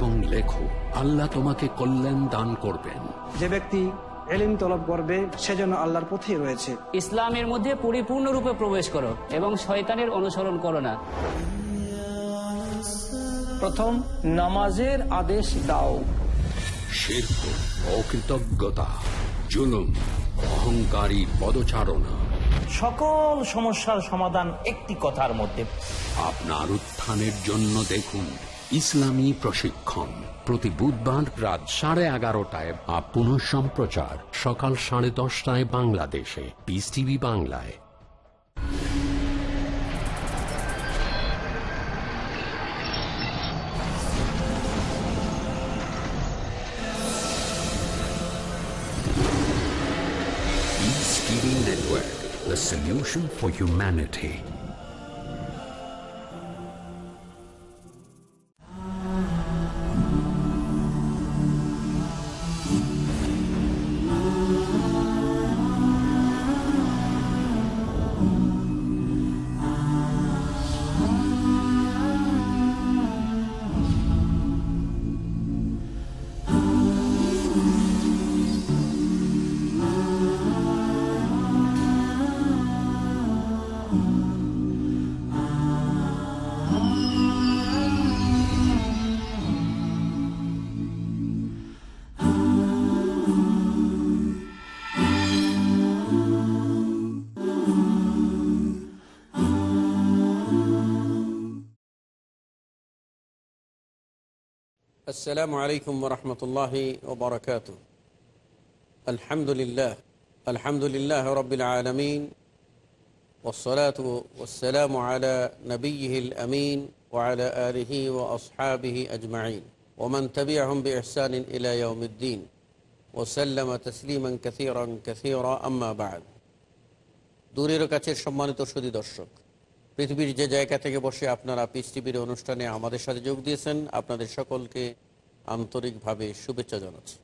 এবং লেখো আল্লাহ তোমাকে কল্যাণ দান করবেন যে ব্যক্তি এলিম তলব করবে সেজন্য আল্লাহর পথেই রয়েছে ইসলামের মধ্যে পরিপূর্ণরূপে প্রবেশ করো এবং শয়তানের অনুসরণ করো না প্রথম নামাজের আদেশ দাও শিল্প অকৃতজ্ঞতা জুলুম অহংকারী পদচারণা সকল সমস্যার সমাধান একটি কথার মধ্যে আপনার উত্থানের জন্য দেখুন ইসলামী প্রশিক্ষণ প্রতি বুধবার রাত সাড়ে এগারোটায় বা পুনঃ সম্প্রচার সকাল সাড়ে দশটায় বাংলাদেশে পিস টিভি বাংলায় the solution for humanity. السلام عليكم ورحمة الله وبركاته الحمد لله الحمد لله رب العالمين والصلاة والسلام على نبيه الأمين وعلى آله وأصحابه أجمعين ومن تبعهم بإحسان إلى يوم الدين وسلم تسليما كثيرا كثيرا أما بعد دوري ركاتير شماني تشدي درشق পৃথিবীর যে জায়গা থেকে বসে আপনারা পিস টিভির অনুষ্ঠানে আমাদের সাথে যোগ দিয়েছেন আপনাদের সকলকে আন্তরিকভাবে শুভেচ্ছা জানাচ্ছি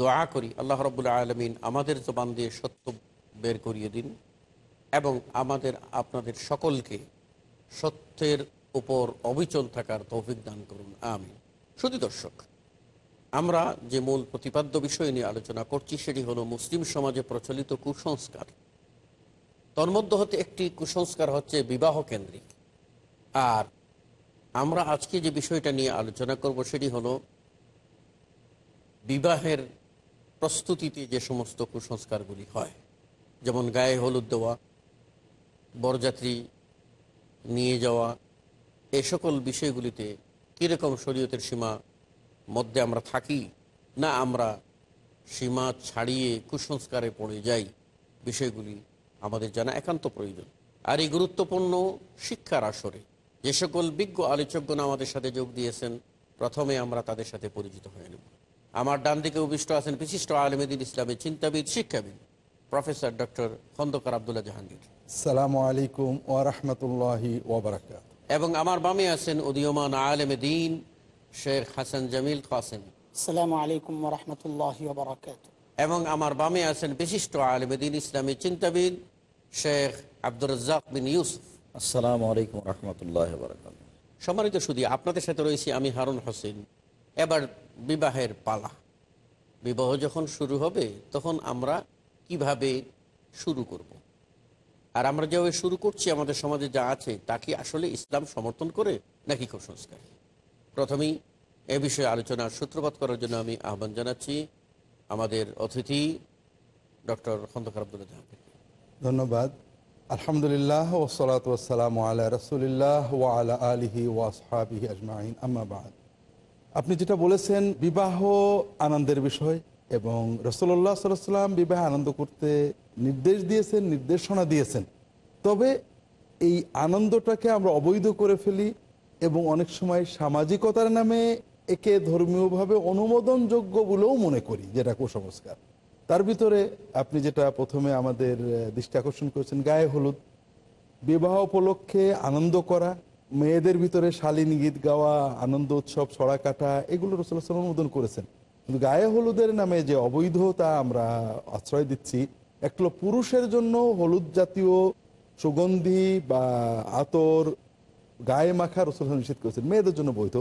দোয়া করি আল্লাহ রবুল্লা আলমিন আমাদের জবান দিয়ে সত্য বের করিয়ে দিন এবং আমাদের আপনাদের সকলকে সত্যের উপর অবিচল থাকার তৌফিক দান করুন আমি শুধু দর্শক আমরা যে মূল প্রতিপাদ্য বিষয় নিয়ে আলোচনা করছি সেটি হলো মুসলিম সমাজে প্রচলিত কুসংস্কার তন্মধ্যে হতে একটি কুসংস্কার হচ্ছে বিবাহ কেন্দ্রিক আর আমরা আজকে যে বিষয়টা নিয়ে আলোচনা করব সেটি হলো বিবাহের প্রস্তুতিতে যে সমস্ত কুসংস্কারগুলি হয় যেমন গায়ে হলুদ দেওয়া বরযাত্রী নিয়ে যাওয়া এ সকল বিষয়গুলিতে কীরকম শরীয়তের সীমা মধ্যে আমরা থাকি না আমরা সীমা ছাড়িয়ে কুসংস্কারে পড়ে যাই বিষয়গুলি আমাদের জানা একান্ত প্রয়োজন আর এই গুরুত্বপূর্ণ শিক্ষার আসরে যে সকল বিজ্ঞ আলোচকগণ আমাদের সাথে যোগ দিয়েছেন প্রথমে আমরা তাদের সাথে পরিচিত হয়ে নেব আমার ডান দিকে উপবিষ্ট আছেন বিশিষ্ট আলমেদিন ইসলামের চিন্তাবিদ শিক্ষাবিদ প্রফেসর ডক্টর খন্দকার আবদুল্লাহ জাহাঙ্গীর সালাম আলাইকুম ও ওবরাকাত এবং আমার বামে আছেন উদীয়মান আলেম দিন শেখ হাসান জামিল খাসেন আলাইকুম এবং আমার বামে আছেন বিশিষ্ট আলম ইসলামী চিন্তাবিদ শেখ আব্দুর রাজ্জাক বিন ইউসুফ আসসালাম আলাইকুম রহমতুল্লাহ সম্মানিত শুধু আপনাদের সাথে রয়েছি আমি হারুন হোসেন এবার বিবাহের পালা বিবাহ যখন শুরু হবে তখন আমরা কিভাবে শুরু করব। আর আমরা যেভাবে শুরু করছি আমাদের সমাজে যা আছে তা কি আসলে ইসলাম সমর্থন করে নাকি কুসংস্কার প্রথমেই এ বিষয়ে আলোচনার সূত্রপাত করার জন্য আমি আহ্বান জানাচ্ছি আমাদের অতিথি ডক্টর খন্দকার আব্দুল্লাহ জাহাঙ্গীর ধন্যবাদ আলহামদুলিল্লাহ ওসলাত ওসালাম আল্লাহ রসুলিল্লাহ ওয়ালা আলহি ওয়াসহাবি আজমাইন আমাবাদ আপনি যেটা বলেছেন বিবাহ আনন্দের বিষয় এবং রসুল্লাহ সাল্লাম বিবাহ আনন্দ করতে নির্দেশ দিয়েছেন নির্দেশনা দিয়েছেন তবে এই আনন্দটাকে আমরা অবৈধ করে ফেলি এবং অনেক সময় সামাজিকতার নামে একে ধর্মীয়ভাবে অনুমোদনযোগ্য বলেও মনে করি যেটা কুসংস্কার তার ভিতরে আপনি যেটা প্রথমে আমাদের দৃষ্টি আকর্ষণ করেছেন গায়ে হলুদ বিবাহ উপলক্ষে আনন্দ করা মেয়েদের ভিতরে শালীন গীত গাওয়া আনন্দ উৎসব সরা কাটা এগুলো রসুল্লাহ অনুমোদন করেছেন কিন্তু গায়ে হলুদের নামে যে অবৈধতা আমরা আশ্রয় দিচ্ছি একটু পুরুষের জন্য হলুদ জাতীয় সুগন্ধি বা আতর গায়ে মাখা রসুল্লাহ নিষেধ করেছেন মেয়েদের জন্য বৈধ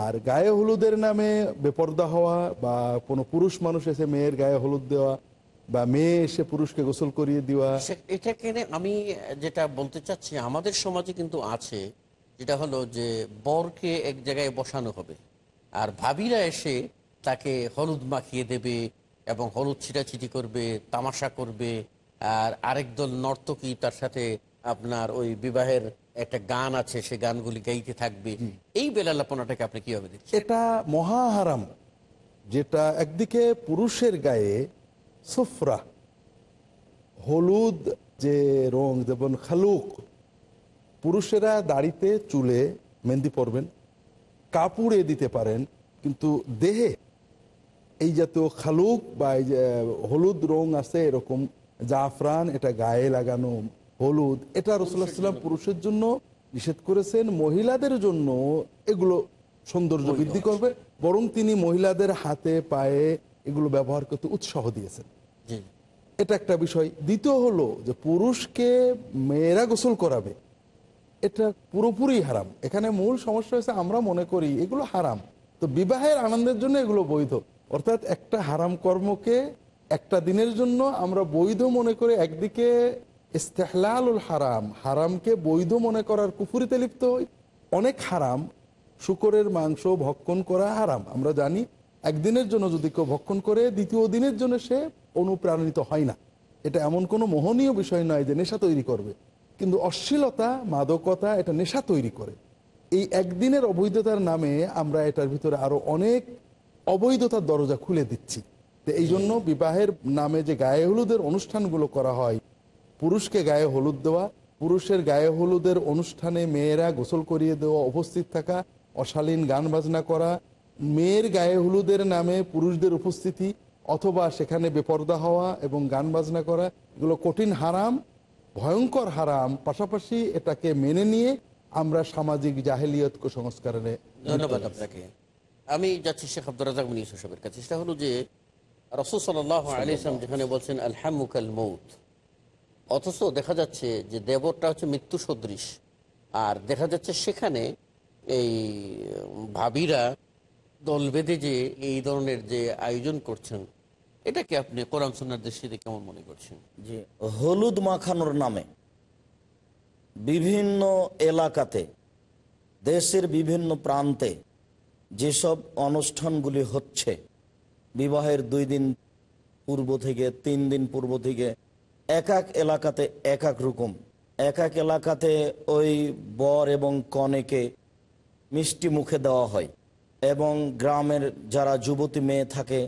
আর গায়ে হলুদের নামে বেপর্দা হওয়া বা কোনো পুরুষ মানুষ এসে মেয়ের গায়ে হলুদ দেওয়া বা মেয়ে এসে পুরুষকে গোসল করিয়ে দেওয়া এটা কেন আমি যেটা বলতে চাচ্ছি আমাদের সমাজে কিন্তু আছে যেটা হলো যে বরকে এক জায়গায় বসানো হবে আর ভাবিরা এসে তাকে হলুদ মাখিয়ে দেবে এবং হলুদ ছিটাছিটি করবে তামাশা করবে আর আরেক দল নর্তকী তার সাথে আপনার ওই বিবাহের একটা গান আছে সে গানগুলি গাইতে থাকবে এই বেলালাপনাটাকে আপনি কিভাবে দেখছেন এটা মহাহারাম যেটা একদিকে পুরুষের গায়ে সুফরা হলুদ যে রং যেমন খালুক পুরুষেরা দাড়িতে চুলে মেহেন্দি পরবেন কাপড়ে দিতে পারেন কিন্তু দেহে এই জাতীয় খালুক বা এই যে হলুদ রং আছে এরকম জাফরান এটা গায়ে লাগানো হলুদ এটা রসুল্লাহাম পুরুষের জন্য নিষেধ করেছেন মহিলাদের জন্য এগুলো সৌন্দর্য বৃদ্ধি করবে বরং তিনি মহিলাদের হাতে পায়ে এগুলো ব্যবহার করতে উৎসাহ দিয়েছেন এটা একটা বিষয় দ্বিতীয় হলো যে পুরুষকে মেয়েরা গোসল করাবে এটা পুরোপুরি হারাম এখানে মূল সমস্যা হয়েছে আমরা মনে করি এগুলো হারাম তো বিবাহের আনন্দের জন্য এগুলো বৈধ অর্থাৎ একটা হারাম কর্মকে একটা দিনের জন্য আমরা বৈধ মনে করে একদিকে ইস্তেহলালুল হারাম হারামকে বৈধ মনে করার কুফুরিতে লিপ্ত হই অনেক হারাম শুকরের মাংস ভক্ষণ করা হারাম আমরা জানি একদিনের জন্য যদি কেউ ভক্ষণ করে দ্বিতীয় দিনের জন্য সে অনুপ্রাণিত হয় না এটা এমন কোনো মোহনীয় বিষয় নয় যে নেশা তৈরি করবে কিন্তু অশ্লীলতা মাদকতা এটা নেশা তৈরি করে এই একদিনের অবৈধতার নামে আমরা এটার ভিতরে আরও অনেক অবৈধতার দরজা খুলে দিচ্ছি এই জন্য বিবাহের নামে যে গায়ে হলুদের অনুষ্ঠানগুলো করা হয় পুরুষকে গায়ে হলুদ দেওয়া পুরুষের গায়ে হলুদের অনুষ্ঠানে মেয়েরা গোসল করিয়ে দেওয়া উপস্থিত থাকা অশালীন গান বাজনা করা মেয়ের গায়ে হলুদের নামে পুরুষদের উপস্থিতি অথবা সেখানে বেপর্দা হওয়া এবং গান বাজনা করা এগুলো কঠিন হারাম ভয়ঙ্কর হারাম পাশাপাশি এটাকে মেনে নিয়ে আমরা সামাজিক জাহেলিয়ত কুসংস্কারে ধন্যবাদ আপনাকে আমি যাচ্ছি শেখ আব্দুল রাজাক মিনি সাহেবের কাছে সেটা হলো যে রসদ সাল্লাহ আলিয়াম যেখানে বলছেন আলহামুকাল মৌত অথচ দেখা যাচ্ছে যে দেবরটা হচ্ছে মৃত্যু সদৃশ আর দেখা যাচ্ছে সেখানে এই ভাবিরা দল বেঁধে যে এই ধরনের যে আয়োজন করছেন এটাকে আপনি কোরআন দৃষ্টিতে কেমন মনে করছেন যে হলুদ মাখানোর নামে বিভিন্ন এলাকাতে দেশের বিভিন্ন প্রান্তে যেসব অনুষ্ঠানগুলি হচ্ছে বিবাহের দুই দিন পূর্ব থেকে তিন দিন পূর্ব থেকে এক এক এলাকাতে এক এক রকম এক এক এলাকাতে ওই বর এবং কনেকে মিষ্টি মুখে দেওয়া হয় এবং গ্রামের যারা যুবতী মেয়ে থাকে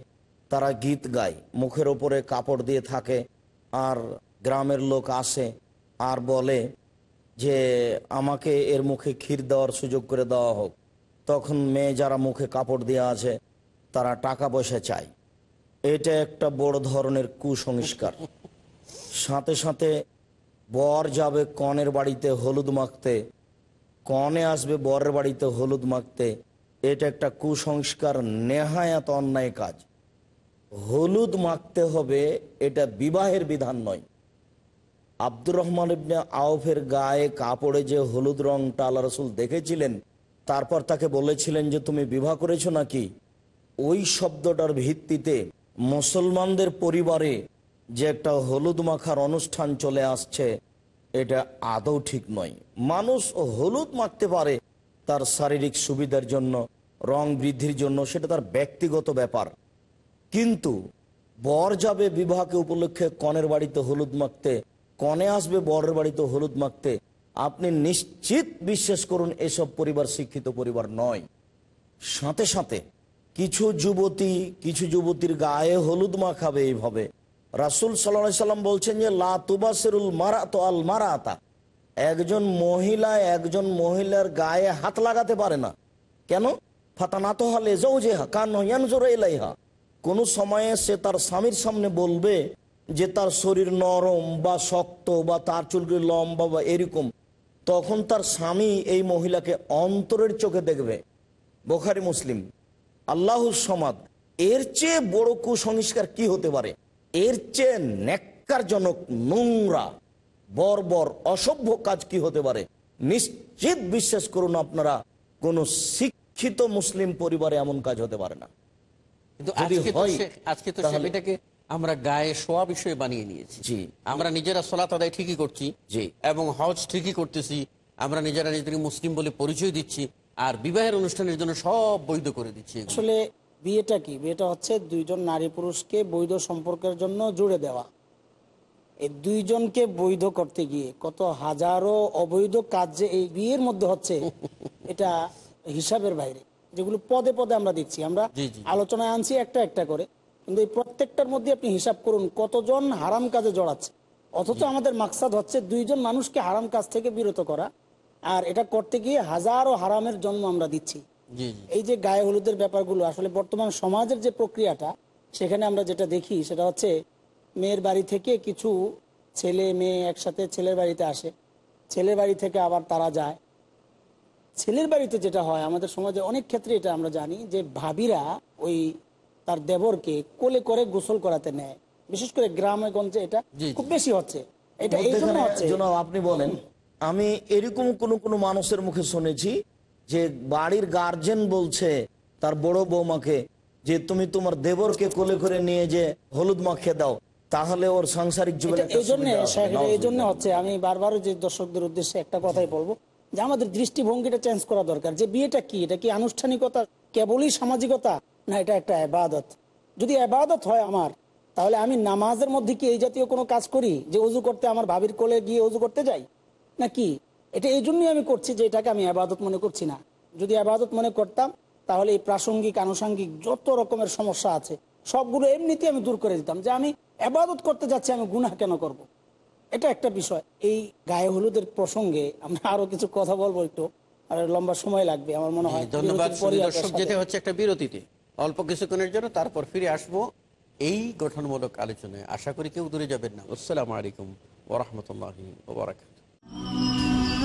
তারা গীত গায় মুখের ওপরে কাপড় দিয়ে থাকে আর গ্রামের লোক আসে আর বলে যে আমাকে এর মুখে ক্ষীর দেওয়ার সুযোগ করে দেওয়া হোক তখন মেয়ে যারা মুখে কাপড় দেওয়া আছে তারা টাকা পয়সা চায় এটা একটা বড় ধরনের কুসংস্কার সাথে সাথে বর যাবে কনের বাড়িতে হলুদ মাখতে কনে আসবে বরের বাড়িতে হলুদ মাখতে এটা একটা কুসংস্কার নেহায়াত অন্যায় কাজ হলুদ মাখতে হবে এটা বিবাহের বিধান নয় আব্দুর রহমান ইবনে আউফের গায়ে কাপড়ে যে হলুদ রং টালা রসুল দেখেছিলেন তারপর তাকে বলেছিলেন যে তুমি বিবাহ করেছো নাকি ওই শব্দটার ভিত্তিতে মুসলমানদের পরিবারে যে একটা হলুদ মাখার অনুষ্ঠান চলে আসছে এটা আদৌ ঠিক নয় মানুষ হলুদ মাখতে পারে তার শারীরিক সুবিধার জন্য রং বৃদ্ধির জন্য সেটা তার ব্যক্তিগত ব্যাপার কিন্তু বর যাবে বিবাহকে উপলক্ষে কনের বাড়িতে হলুদ মাখতে কনে আসবে বরের বাড়িতে হলুদ মাখতে আপনি নিশ্চিত বিশ্বাস করুন এসব পরিবার শিক্ষিত পরিবার নয় সাথে সাথে কিছু যুবতী কিছু যুবতীর গায়ে হলুদ মাখাবে এইভাবে রাসুল সাল্লাম বলছেন যে লাতুবাসেরুল মারাতো আল মারাতা একজন মহিলা একজন মহিলার গায়ে হাত লাগাতে পারে না কেন ফাতানাত হলে জৌজেহা কান এলাইহা কোন সময়ে সে তার স্বামীর সামনে বলবে যে তার শরীর নরম বা শক্ত বা তার চুলগুলি লম্বা বা এরকম তখন তার স্বামী এই মহিলাকে অন্তরের চোখে দেখবে বোখারি মুসলিম আল্লাহ সমাদ এর চেয়ে বড় কুসংস্কার কি হতে পারে এর চেয়ে ন্যাক্কারজনক নোংরা বর্বর অসভ্য কাজ কি হতে পারে নিশ্চিত বিশ্বাস করুন আপনারা কোন শিক্ষিত মুসলিম পরিবারে এমন কাজ হতে পারে না আমরা গায়ে শোয়া বিষয়ে বানিয়ে নিয়েছি আমরা নিজেরা সলাত আদায় ঠিকই করছি এবং হজ ঠিকই করতেছি আমরা নিজেরা নিজেদের মুসলিম বলে পরিচয় দিচ্ছি আর বিবাহের অনুষ্ঠানের জন্য সব বৈধ করে দিচ্ছি আসলে বিয়েটা কি বিয়েটা হচ্ছে দুইজন নারী পুরুষকে বৈধ সম্পর্কের জন্য জুড়ে দেওয়া এই দুইজনকে বৈধ করতে গিয়ে কত হাজারো অবৈধ কাজ যে এই বিয়ের মধ্যে হচ্ছে এটা হিসাবের বাইরে যেগুলো পদে পদে আমরা দেখছি আমরা আলোচনায় আনছি একটা একটা করে কিন্তু এই প্রত্যেকটার মধ্যে আপনি হিসাব করুন কতজন হারাম কাজে জড়াচ্ছে অথচ আমাদের মাকসাদ হচ্ছে দুইজন মানুষকে হারাম কাজ থেকে বিরত করা আর এটা করতে গিয়ে হাজারো হারামের জন্ম আমরা দিচ্ছি এই যে গায়ে হলুদের ব্যাপারগুলো আসলে বর্তমান সমাজের যে প্রক্রিয়াটা সেখানে আমরা যেটা দেখি সেটা হচ্ছে মেয়ের বাড়ি থেকে কিছু ছেলে মেয়ে একসাথে ছেলের বাড়িতে আসে ছেলের বাড়ি থেকে আবার তারা যায় ছেলের বাড়িতে যেটা হয় আমাদের সমাজে অনেক ক্ষেত্রে এটা আমরা জানি যে ভাবিরা ওই তার দেবরকে কোলে করে গোসল করাতে নেয় বিশেষ করে গ্রামে গঞ্জে এটা খুব বেশি হচ্ছে এটা এই জন্য আপনি বলেন আমি এরকম কোন কোন মানুষের মুখে শুনেছি যে বাড়ির গার্জেন বলছে তার বড় বৌমাকে যে তুমি তোমার দেবরকে কোলে করে নিয়ে যে হলুদ খেয়ে দাও তাহলে ওর সাংসারিক জীবনে হচ্ছে আমি বারবার যে দর্শকদের উদ্দেশ্যে একটা কথাই বলবো যে আমাদের দৃষ্টিভঙ্গিটা চেঞ্জ করা দরকার যে বিয়েটা কি এটা কি আনুষ্ঠানিকতা কেবলই সামাজিকতা না এটা একটা আবাদত যদি আবাদত হয় আমার তাহলে আমি নামাজের মধ্যে কি এই জাতীয় কোনো কাজ করি যে উজু করতে আমার ভাবির কোলে গিয়ে উজু করতে যাই নাকি এটা এই জন্যই আমি করছি যে এটাকে আমি আবাদত মনে করছি না যদি আবাদত মনে করতাম তাহলে এই প্রাসঙ্গিক আনুষাঙ্গিক যত রকমের সমস্যা আছে সবগুলো এমনিতে আমি দূর করে দিতাম যে আমি আবাদত করতে যাচ্ছি আমি গুনা কেন করব। এটা একটা বিষয় এই গায়ে হলুদের প্রসঙ্গে আমরা আরো কিছু কথা বলবো একটু আর লম্বা সময় লাগবে আমার মনে হয় ধন্যবাদ যেতে হচ্ছে একটা বিরতিতে অল্প কিছুক্ষণের জন্য তারপর ফিরে আসবো এই গঠনমূলক আলোচনায় আশা করি কেউ দূরে যাবেন না আসসালামু আলাইকুম ওরহমতুল্লাহ ওবরাকাত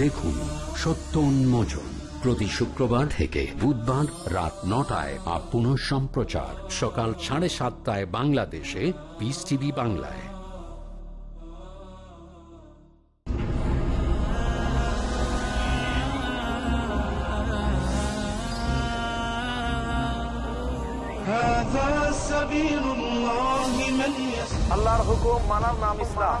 দেখুন সত্য উন্মোচন প্রতি শুক্রবার থেকে বুধবার রাত নটায় আর পুনঃ সম্প্রচার সকাল সাড়ে সাতটায় বাংলাদেশে পিস টিভি বাংলায় আল্লাহর হুকুম মানার নাম ইসলাম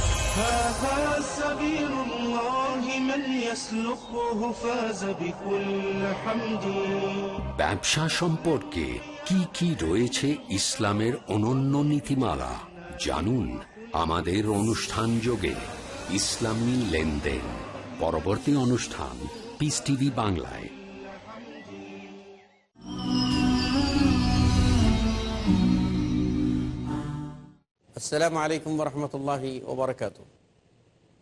هذا سبيل الله من يسلكه فاز بكل حمد ব্যবসা সম্পর্কে কি কি রয়েছে ইসলামের অনন্য নীতিমালা জানুন আমাদের অনুষ্ঠান যোগে ইসলামী লেনদেন পরবর্তী অনুষ্ঠান পিস টিভি বাংলায় আসসালামু আলাইকুম রহমতুল্লাহি ওবরাকাত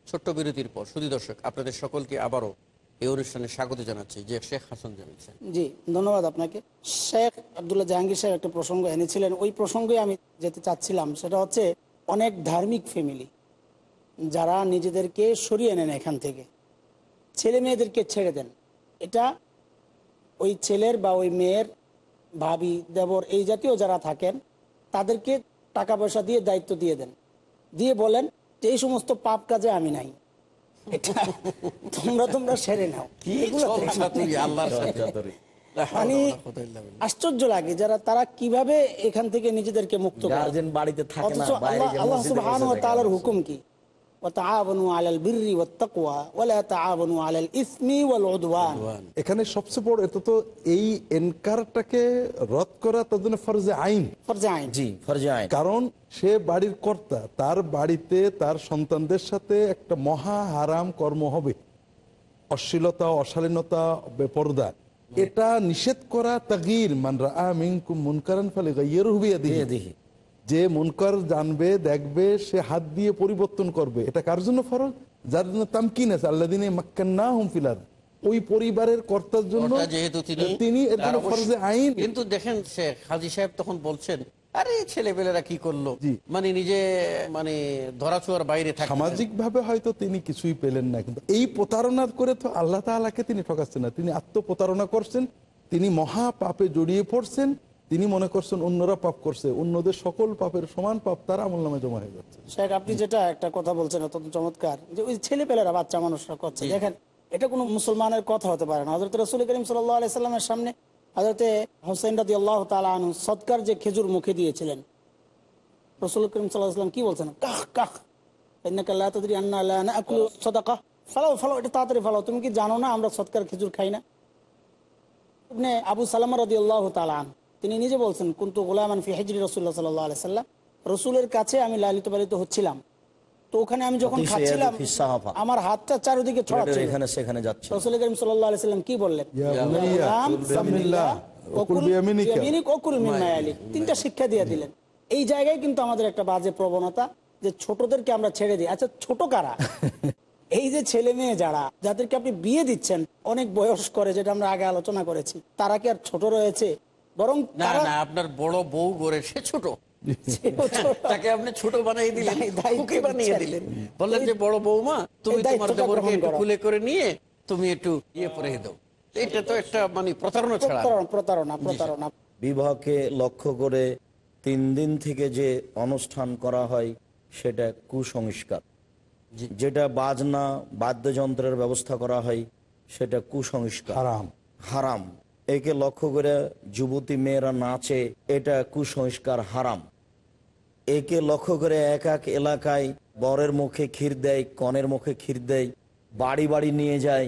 ছোট্ট বিরতির পর সুদী দর্শক আপনাদের সকলকে আবারও এই অনুষ্ঠানে স্বাগত জানাচ্ছি যে শেখ হাসান জামিল জি ধন্যবাদ আপনাকে শেখ আবদুল্লাহ জাহাঙ্গীর সাহেব একটা প্রসঙ্গ এনেছিলেন ওই প্রসঙ্গে আমি যেতে চাচ্ছিলাম সেটা হচ্ছে অনেক ধার্মিক ফ্যামিলি যারা নিজেদেরকে সরিয়ে নেন এখান থেকে ছেলে মেয়েদেরকে ছেড়ে দেন এটা ওই ছেলের বা ওই মেয়ের ভাবি দেবর এই জাতীয় যারা থাকেন তাদেরকে টাকা পয়সা দিয়ে দায়িত্ব দিয়ে দেন দিয়ে বলেন যে এই সমস্ত পাপ কাজে আমি নাই তোমরা তোমরা সেরে নাও মানে আশ্চর্য লাগে যারা তারা কিভাবে এখান থেকে নিজেদেরকে মুক্ত বাড়িতে আল্লাহ ওয়া তাআলার হুকুম কি এখানে সবচেয়ে বড় এটা তো এই এনকারটাকে রদ করা তার জন্য ফরজে আইন কারণ সে বাড়ির কর্তা তার বাড়িতে তার সন্তানদের সাথে একটা মহা হারাম কর্ম হবে অশ্লীলতা অশালীনতা বেপরদা এটা নিষেধ করা তাগির মানরা ফলে গাইয়ের হুবিয়া দিয়ে যে মনকার জানবে দেখবে সে হাত দিয়ে পরিবর্তন করবে এটা কার জন্য ফরজ যার জন্য তামকিন আছে আল্লাহ দিনে মাক্কান্না হুমফিলার ওই পরিবারের কর্তার জন্য যেহেতু তিনি এর ফরজে আইন কিন্তু দেখেন সে হাজি সাহেব তখন বলছেন মানে মানে তিনি মহা পাপে জড়িয়ে পড়ছেন তিনি মনে করছেন অন্যরা পাপ করছে অন্যদের সকল পাপের সমান পাপ তারা আমল নামে জমা হয়ে যাচ্ছে শেখ আপনি যেটা একটা কথা বলছেন অত্যন্ত চমৎকার যে ওই ছেলে পেলেরা বাচ্চা মানুষরা করছে দেখেন এটা কোনো মুসলমানের কথা হতে পারে না হজরত রসুল করিম সাল্লামের সামনে হজরতে হোসেন রাজি আল্লাহ তালু সৎকার যে খেজুর মুখে দিয়েছিলেন রসুল করিম সাল্লাহাম কি বলছেন কাহ কাহ ফালাও ফালাও এটা তাড়াতাড়ি ফালাও তুমি কি জানো না আমরা সৎকার খেজুর খাই না আবু সালামা রদি আল্লাহ তালান তিনি নিজে বলছেন কিন্তু গোলামান ফি হেজরি রসুল্লাহ সাল্লাহ আলি সাল্লাম রসুলের কাছে আমি লালিত পালিত হচ্ছিলাম তো ওখানে আমি যখন খাচ্ছিলাম আমার হাতটা চারিদিকে ছড়াচ্ছে সেখানে যাচ্ছে করিম সাল্লাম কি বললেন তিনটা শিক্ষা দিয়ে দিলেন এই জায়গায় কিন্তু আমাদের একটা বাজে প্রবণতা যে ছোটদেরকে আমরা ছেড়ে দিই আচ্ছা ছোট কারা এই যে ছেলে মেয়ে যারা যাদেরকে আপনি বিয়ে দিচ্ছেন অনেক বয়স করে যেটা আমরা আগে আলোচনা করেছি তারা কি আর ছোট রয়েছে বরং না না আপনার বড় বউ গড়ে সে ছোট বিবাহকে লক্ষ্য করে তিন দিন থেকে যে অনুষ্ঠান করা হয় সেটা কুসংস্কার যেটা বাজনা বাদ্যযন্ত্রের ব্যবস্থা করা হয় সেটা কুসংস্কার হারাম একে লক্ষ্য করে যুবতী মেয়েরা নাচে এটা কুসংস্কার হারাম একে লক্ষ্য করে এক এক এলাকায় বরের মুখে ক্ষীর দেয় কনের মুখে ক্ষীর দেয় বাড়ি বাড়ি নিয়ে যায়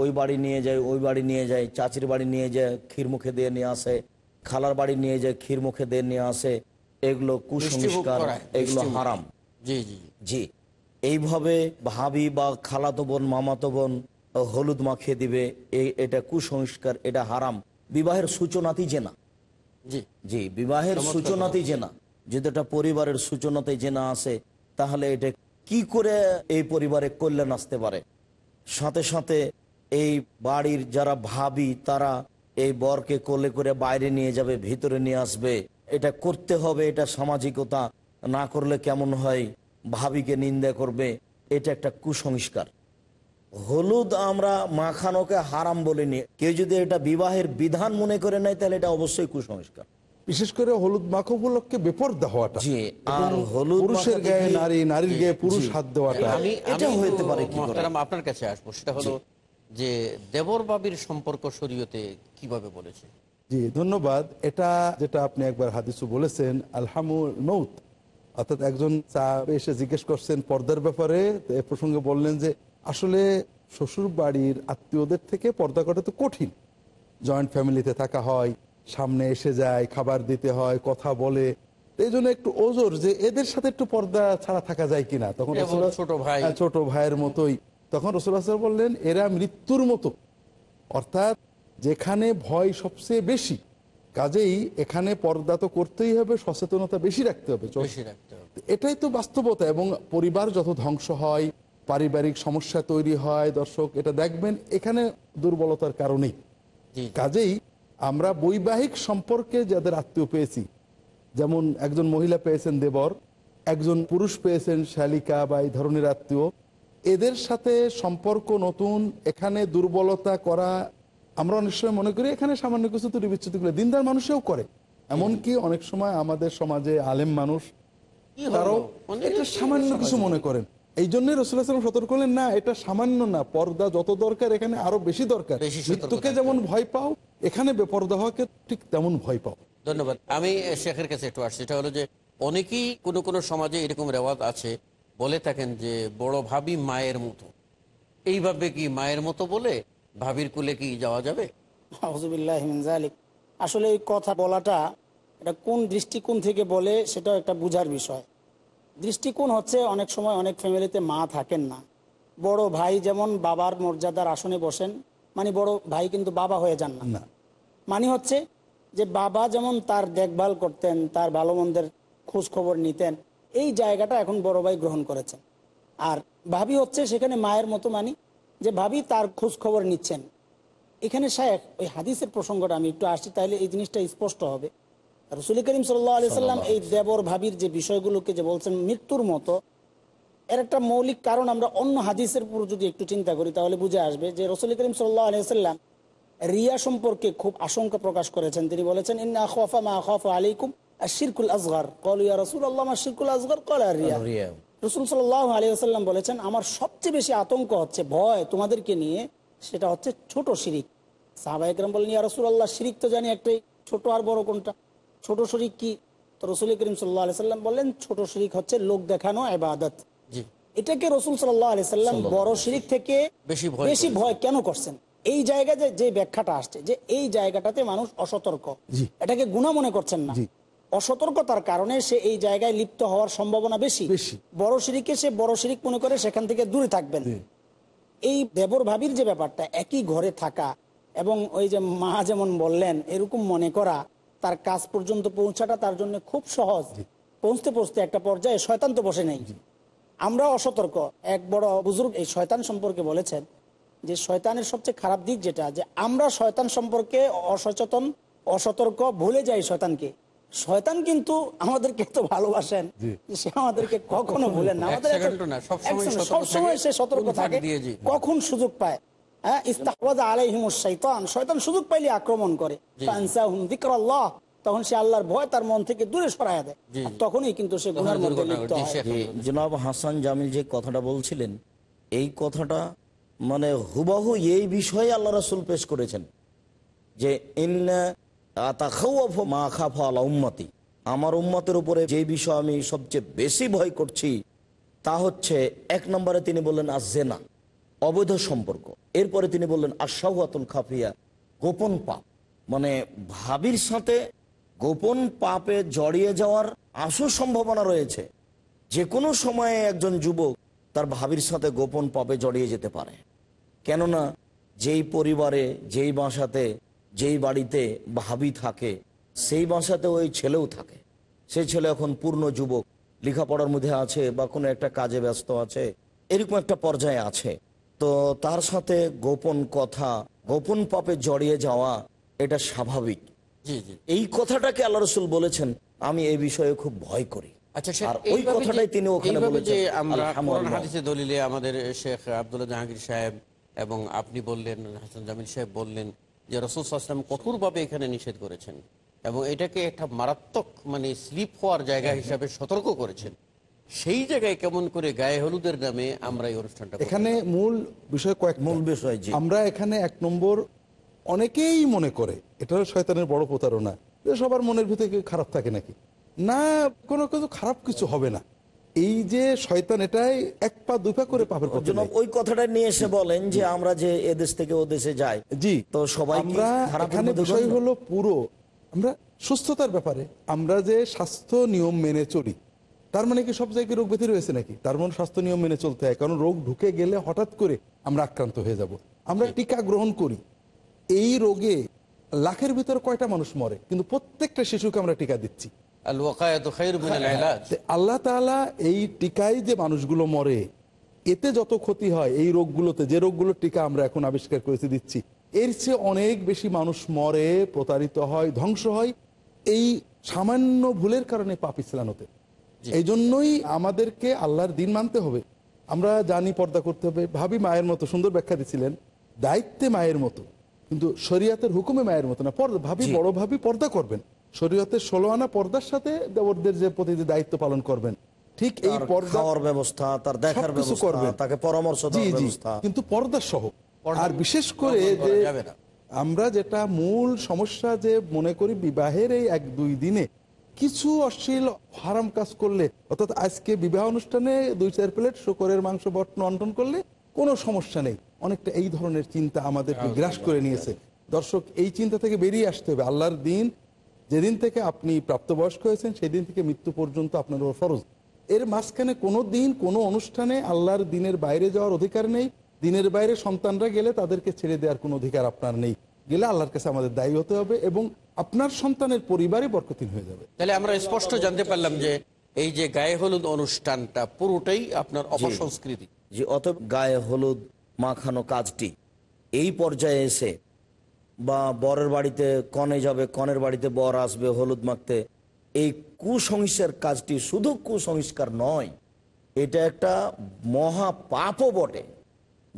ওই বাড়ি নিয়ে যায় ওই বাড়ি নিয়ে যায় চাচির বাড়ি নিয়ে যায় ক্ষীর মুখে দিয়ে নিয়ে আসে খালার বাড়ি নিয়ে যায় ক্ষীর মুখে দিয়ে নিয়ে আসে এগুলো কুসংস্কার এগুলো হারাম জি জি জি এইভাবে ভাবি বা খালাতো বোন মামাতো বোন হলুদ মাখিয়ে দিবে এটা কুসংস্কার এটা হারাম বিবাহের সূচনাতেই জেনা জি বিবাহের সূচনাতেই জেনা যদি এটা পরিবারের সূচনাতে জেনা আসে তাহলে এটা কি করে এই পরিবারে কল্যাণ আসতে পারে সাথে সাথে এই বাড়ির যারা ভাবি তারা এই বরকে কোলে করে বাইরে নিয়ে যাবে ভিতরে নিয়ে আসবে এটা করতে হবে এটা সামাজিকতা না করলে কেমন হয় ভাবিকে নিন্দা করবে এটা একটা কুসংস্কার হলুদ আমরা মাখানোকে হারাম বলিনি কেউ যদি এটা বিবাহের বিধান মনে করে নেয় তাহলে এটা অবশ্যই কুসংস্কার বিশেষ করে হলুদ মাখো উপলক্ষে বেপর্দা নারীর দেওয়াটা কাছে সেটা হলো যে দেবর বাবির সম্পর্ক শরীয়তে কিভাবে বলেছে জি ধন্যবাদ এটা যেটা আপনি একবার হাদিসু বলেছেন আলহামুল মৌত অর্থাৎ একজন চা এসে জিজ্ঞেস করছেন পর্দার ব্যাপারে প্রসঙ্গে বললেন যে আসলে শ্বশুর বাড়ির আত্মীয়দের থেকে পর্দা করা তো কঠিন জয়েন্ট ফ্যামিলিতে থাকা হয় সামনে এসে যায় খাবার দিতে হয় কথা বলে এই জন্য একটু ওজোর যে এদের সাথে একটু পর্দা ছাড়া থাকা যায় কিনা তখন ছোট ভাই হ্যাঁ, ছোট ভাইয়ের মতোই তখন রসুল বললেন এরা মৃত্যুর মতো অর্থাৎ যেখানে ভয় সবচেয়ে বেশি কাজেই এখানে পর্দা তো করতেই হবে সচেতনতা বেশি রাখতে হবে এটাই তো বাস্তবতা এবং পরিবার যত ধ্বংস হয় পারিবারিক সমস্যা তৈরি হয় দর্শক এটা দেখবেন এখানে দুর্বলতার কারণেই কাজেই আমরা বৈবাহিক সম্পর্কে যাদের আত্মীয় পেয়েছি যেমন একজন মহিলা পেয়েছেন দেবর একজন পুরুষ পেয়েছেন শালিকা বা এই ধরনের আত্মীয় এদের সাথে সম্পর্ক নতুন এখানে দুর্বলতা করা আমরা অনেক সময় মনে করি এখানে সামান্য কিছু ত্রুটি করে দিনদার মানুষেও করে এমনকি অনেক সময় আমাদের সমাজে আলেম মানুষ তারাও সামান্য কিছু মনে করেন এই জন্যই রসুল্লাহাম সতর্ক করলেন না এটা সামান্য না পর্দা যত দরকার এখানে আরো বেশি দরকার মৃত্যুকে যেমন ভয় পাও এখানে বেপর্দা হওয়াকে ঠিক তেমন ভয় পাও ধন্যবাদ আমি শেখের কাছে একটু আসছি এটা হলো যে অনেকেই কোনো কোনো সমাজে এরকম রেওয়াজ আছে বলে থাকেন যে বড় ভাবি মায়ের মতো এইভাবে কি মায়ের মতো বলে ভাবির কুলে কি যাওয়া যাবে আসলে এই কথা বলাটা এটা কোন দৃষ্টিকোণ থেকে বলে সেটা একটা বুঝার বিষয় দৃষ্টিকোণ হচ্ছে অনেক সময় অনেক ফ্যামিলিতে মা থাকেন না বড় ভাই যেমন বাবার মর্যাদার আসনে বসেন মানে বড় ভাই কিন্তু বাবা হয়ে যান না মানে হচ্ছে যে বাবা যেমন তার দেখভাল করতেন তার ভালো মন্দের খবর নিতেন এই জায়গাটা এখন বড় ভাই গ্রহণ করেছেন আর ভাবি হচ্ছে সেখানে মায়ের মতো মানি যে ভাবি তার খোঁজ খবর নিচ্ছেন এখানে শায়েখ ওই হাদিসের প্রসঙ্গটা আমি একটু আসছি তাহলে এই জিনিসটা স্পষ্ট হবে রসুল করিম সাল্লাহ সাল্লাম এই দেবর ভাবির যে বিষয়গুলোকে যে বলছেন মৃত্যুর মতো এর একটা মৌলিক কারণ আমরা অন্য হাদিসের উপর যদি একটু চিন্তা করি তাহলে বুঝে আসবে যে রসুল করিম সাল্লাহ আলি সাল্লাম রিয়া সম্পর্কে খুব আশঙ্কা প্রকাশ করেছেন তিনি বলেছেন ইন্না খফা মা খফা আলিকুম শিরকুল আসগর কল ইয়া রসুল আল্লাহ শিরকুল আসগর কল আর রিয়া রসুল সাল্লাহ আলি বলেছেন আমার সবচেয়ে বেশি আতঙ্ক হচ্ছে ভয় তোমাদেরকে নিয়ে সেটা হচ্ছে ছোট শিরিক সাহাবা একরম বলেন ইয়া রসুল আল্লাহ শিরিক তো জানি একটাই ছোট আর বড় কোনটা ছোট শরিক কি তো রসুল করিম সাল্লা সাল্লাম বললেন ছোট শরিক হচ্ছে লোক দেখানো এবাদত এটাকে রসুল সাল্লাম বড় শিরিক থেকে বেশি ভয় কেন করছেন এই জায়গায় যে ব্যাখ্যাটা আসছে যে এই জায়গাটাতে মানুষ অসতর্ক এটাকে গুণা মনে করছেন না অসতর্কতার কারণে সে এই জায়গায় লিপ্ত হওয়ার সম্ভাবনা বেশি বড় সিরিকে সে বড় সিরিক মনে করে সেখান থেকে দূরে থাকবেন এই দেবর ভাবির যে ব্যাপারটা একই ঘরে থাকা এবং ওই যে মা যেমন বললেন এরকম মনে করা তার কাজ পর্যন্ত পৌঁছাটা তার জন্য খুব সহজ পৌঁছতে পৌঁছতে একটা পর্যায়ে শয়তান তো বসে নেই আমরা অসতর্ক এক বড় বুজুর্গ এই শয়তান সম্পর্কে বলেছেন যে শয়তানের সবচেয়ে খারাপ দিক যেটা যে আমরা শয়তান সম্পর্কে অসচেতন অসতর্ক ভুলে যাই শয়তানকে শয়তান কিন্তু আমাদেরকে তো ভালোবাসেন সে আমাদেরকে কখনো ভুলেন না আমাদের সবসময় সে সতর্ক থাকে কখন সুযোগ পায় হ্যাঁ, শয়তান সুযোগ পাইলে আক্রমণ করে তখন সে আল্লাহর ভয় তার মন থেকে দূরে সরাইয়া দেয় তখনই কিন্তু সে গুনার মধ্যে জনাব হাসান জামিল যে কথাটা বলছিলেন এই কথাটা মানে হুবাহু এই বিষয়ে আল্লাহ রাসুল পেশ করেছেন যে উম্মতি আমার উম্মতের উপরে যে বিষয় আমি সবচেয়ে বেশি ভয় করছি তা হচ্ছে এক নম্বরে তিনি বললেন আর জেনা অবৈধ সম্পর্ক এরপরে তিনি বললেন আশাহাতুল খাফিয়া গোপন পাপ মানে ভাবির সাথে গোপন পাপে জড়িয়ে যাওয়ার আসল সম্ভাবনা রয়েছে যে কোনো সময়ে একজন যুবক তার ভাবির সাথে গোপন পাপে জড়িয়ে যেতে পারে কেননা যেই পরিবারে যেই বাসাতে যেই বাড়িতে ভাবি থাকে সেই বাসাতে ওই ছেলেও থাকে সেই ছেলে এখন পূর্ণ যুবক লেখাপড়ার মধ্যে আছে বা কোনো একটা কাজে ব্যস্ত আছে এরকম একটা পর্যায়ে আছে তো তার সাথে গোপন কথা গোপন পাপে জড়িয়ে যাওয়া এটা স্বাভাবিক এই কথাটাকে আল্লাহ রসুল বলেছেন আমি এই বিষয়ে খুব ভয় করি আচ্ছা, দলিলে আমাদের শেখ জাহাঙ্গীর সাহেব এবং আপনি বললেন হাসান সাহেব বললেন যে রসুল কঠোরভাবে এখানে নিষেধ করেছেন এবং এটাকে একটা মারাত্মক মানে স্লিপ হওয়ার জায়গা হ্যাঁ, হ্যাঁ। সতর্ক করেছেন সেই জায়গায় কেমন করে গায়ে হলুদের নামে আমরা এই অনুষ্ঠানটা এখানে মূল বিষয় কয়েক মূল বিষয় যে আমরা এখানে এক নম্বর অনেকেই মনে করে এটা শয়তানের বড় প্রতারণা যে সবার মনের ভিতরে খারাপ থাকে নাকি না কোনো কিছু খারাপ কিছু হবে না এই যে শয়তান এটাই এক পা দুই পা করে পাপের পথে ওই কথাটা নিয়ে এসে বলেন যে আমরা যে এদেশ থেকে ও দেশে যাই জি তো সবাই আমরা এখানে বিষয় হলো পুরো আমরা সুস্থতার ব্যাপারে আমরা যে স্বাস্থ্য নিয়ম মেনে চলি তার মানে কি সব জায়গায় রোগ ব্যথি রয়েছে নাকি তার মানে স্বাস্থ্য নিয়ম মেনে চলতে হয় কারণ রোগ ঢুকে গেলে হঠাৎ করে আমরা আক্রান্ত হয়ে যাব আমরা টিকা গ্রহণ করি এই রোগে লাখের ভিতরে কয়টা মানুষ মরে কিন্তু প্রত্যেকটা শিশুকে আমরা টিকা দিচ্ছি হ্যাঁ। আল্লাহ তালা এই টিকায় যে মানুষগুলো মরে এতে যত ক্ষতি হয় এই রোগগুলোতে যে রোগগুলোর টিকা আমরা এখন আবিষ্কার করেছি দিচ্ছি এর চেয়ে অনেক বেশি মানুষ মরে প্রতারিত হয় ধ্বংস হয় এই সামান্য ভুলের কারণে পাপ ইসলানোতে এই জন্যই আমাদেরকে আল্লাহর দিন মানতে হবে আমরা জানি পর্দা করতে হবে ভাবি মায়ের মতো সুন্দর ব্যাখ্যা দিচ্ছিলেন দায়িত্বে মায়ের মতো কিন্তু শরীয়তের হুকুমে মায়ের মতো না পর্দা ভাবি বড় ভাবি পর্দা করবেন শরীয়তের ষোলো আনা পর্দার সাথে দেবরদের যে প্রতি দায়িত্ব পালন করবেন ঠিক এই পর্দার ব্যবস্থা তার দেখার ব্যবস্থা তাকে পরামর্শ কিন্তু পর্দা সহ আর বিশেষ করে আমরা যেটা মূল সমস্যা যে মনে করি বিবাহের এই এক দুই দিনে কিছু অশ্লীল হারাম কাজ করলে অর্থাৎ আজকে বিবাহ অনুষ্ঠানে দুই চার প্লেট শকরের মাংস বটন অন্টন করলে কোনো সমস্যা নেই অনেকটা এই ধরনের চিন্তা আমাদেরকে আচ্ছা, গ্রাস করে আচ্ছা। নিয়েছে দর্শক এই চিন্তা থেকে বেরিয়ে আসতে হবে আল্লাহর দিন যেদিন থেকে আপনি প্রাপ্তবয়স্ক হয়েছেন সেই দিন থেকে মৃত্যু পর্যন্ত আপনার উপর ফরজ এর মাঝখানে কোনো দিন কোনো অনুষ্ঠানে আল্লাহর দিনের বাইরে যাওয়ার অধিকার নেই দিনের বাইরে সন্তানরা গেলে তাদেরকে ছেড়ে দেওয়ার কোনো অধিকার আপনার নেই গেলে আল্লাহর কাছে আমাদের দায়ী হতে হবে এবং আপনার সন্তানের পরিবারে বরকতিন হয়ে যাবে তাহলে আমরা স্পষ্ট জানতে পারলাম যে এই যে গায়ে হলুদ অনুষ্ঠানটা পুরোটাই আপনার অপসংস্কৃতি যে অত গায়ে হলুদ মাখানো কাজটি এই পর্যায়ে এসে বা বরের বাড়িতে কনে যাবে কনের বাড়িতে বর আসবে হলুদ মাখতে এই কুসংস্কার কাজটি শুধু কুসংস্কার নয় এটা একটা মহা পাপও বটে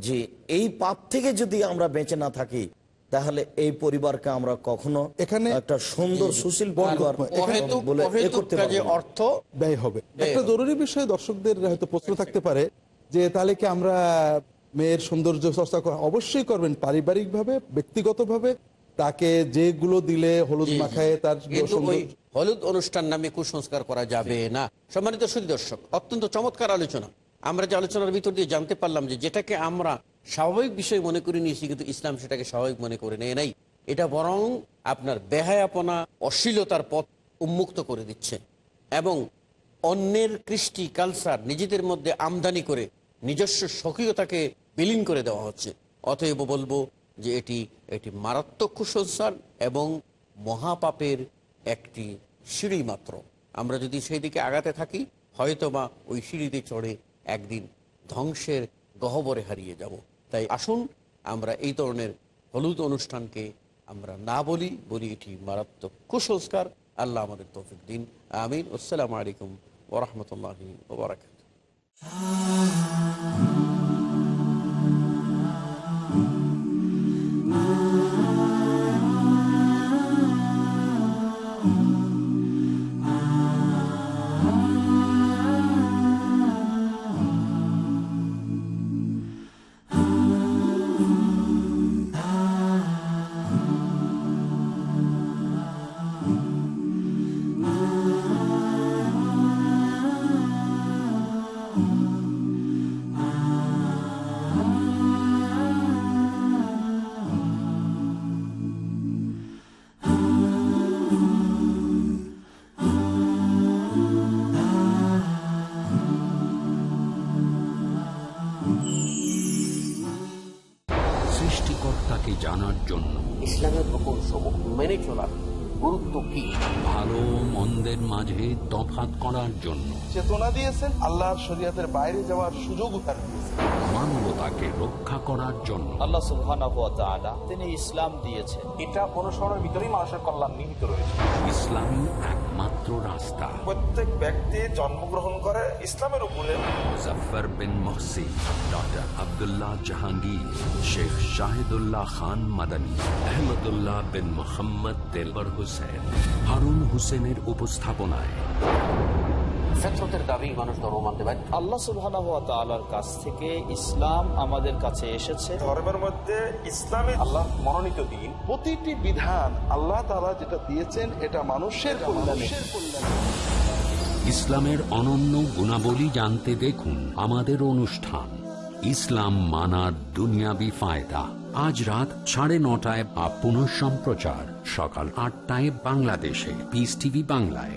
যে এই পাপ থেকে যদি আমরা বেঁচে না থাকি তাহলে এই পরিবারকে আমরা কখনো এখানে একটা সুন্দর সুশীল পরিবার বলে অর্থ ব্যয় হবে একটা জরুরি বিষয়ে দর্শকদের হয়তো প্রশ্ন থাকতে পারে যে তাহলে কি আমরা মেয়ের সৌন্দর্য চর্চা করা অবশ্যই করবেন পারিবারিকভাবে ব্যক্তিগতভাবে তাকে যেগুলো দিলে হলুদ মাখায় তার হলুদ অনুষ্ঠান নামে কুসংস্কার করা যাবে না সম্মানিত সুদর্শক দর্শক অত্যন্ত চমৎকার আলোচনা আমরা যে আলোচনার ভিতর দিয়ে জানতে পারলাম যে যেটাকে আমরা স্বাভাবিক বিষয় মনে করে নিয়েছি কিন্তু ইসলাম সেটাকে স্বাভাবিক মনে করে নেয় নাই এটা বরং আপনার বেহায়াপনা অশ্লীলতার পথ উন্মুক্ত করে দিচ্ছে এবং অন্যের কৃষ্টি কালচার নিজেদের মধ্যে আমদানি করে নিজস্ব স্বকীয়তাকে বিলীন করে দেওয়া হচ্ছে অতএব বলবো যে এটি একটি মারাত্মক কুসংস্কার এবং মহাপাপের একটি সিঁড়ি মাত্র আমরা যদি সেই দিকে আগাতে থাকি হয়তোবা ওই সিঁড়িতে চড়ে একদিন ধ্বংসের গহ্বরে হারিয়ে যাব তাই আসুন আমরা এই ধরনের হলুদ অনুষ্ঠানকে আমরা না বলি বলি এটি মারাত্মক কুসংস্কার আল্লাহ আমাদের তৌফিক দিন আমিন আসসালামু আলাইকুম ওরহমতুল্লাহ ওবরাকাত বাইরে যাওয়ার মানবতাকে রক্ষা করার জন্য আল্লাহ সুবহানাহু ওয়া তাআলা তিনি ইসলাম দিয়েছেন এটা অনুসরণের ভিতরেই মানুষের কল্যাণ নিহিত রয়েছে ইসলামই একমাত্র রাস্তা প্রত্যেক ব্যক্তি জন্মগ্রহণ করে ইসলামের উপরে মুজাফফর বিন মুহসিন ডক্টর আব্দুল্লাহ জাহাঙ্গীর শেখ শাহিদুল্লাহ খান মাদানী আহমদুল্লাহ বিন মোহাম্মদ তেলবর হোসেন হারুন হোসেনের উপস্থাপনায় দাবি মানুষ ধর্ম মানতে পারে আল্লাহ সুবাহ কাছ থেকে ইসলাম আমাদের কাছে এসেছে ধর্মের মধ্যে ইসলামে আল্লাহ মনোনীত দিন প্রতিটি আল্লাহ যেটা দিয়েছেন এটা মানুষের ইসলামের অনন্য গুণাবলী জানতে দেখুন আমাদের অনুষ্ঠান ইসলাম মানার দুনিয়াবি ফায়দা আজ রাত সাড়ে নটায় বা সম্প্রচার সকাল আটটায় বাংলাদেশে পিস টিভি বাংলায়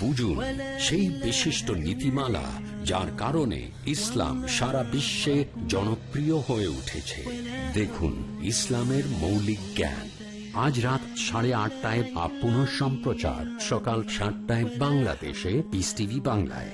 বুঝুন সেই বিশিষ্ট নীতিমালা যার কারণে ইসলাম সারা বিশ্বে জনপ্রিয় হয়ে উঠেছে দেখুন ইসলামের মৌলিক জ্ঞান আজ রাত সাড়ে আটটায় বা পুনঃ সম্প্রচার সকাল সাতটায় বাংলাদেশে পিস টিভি বাংলায়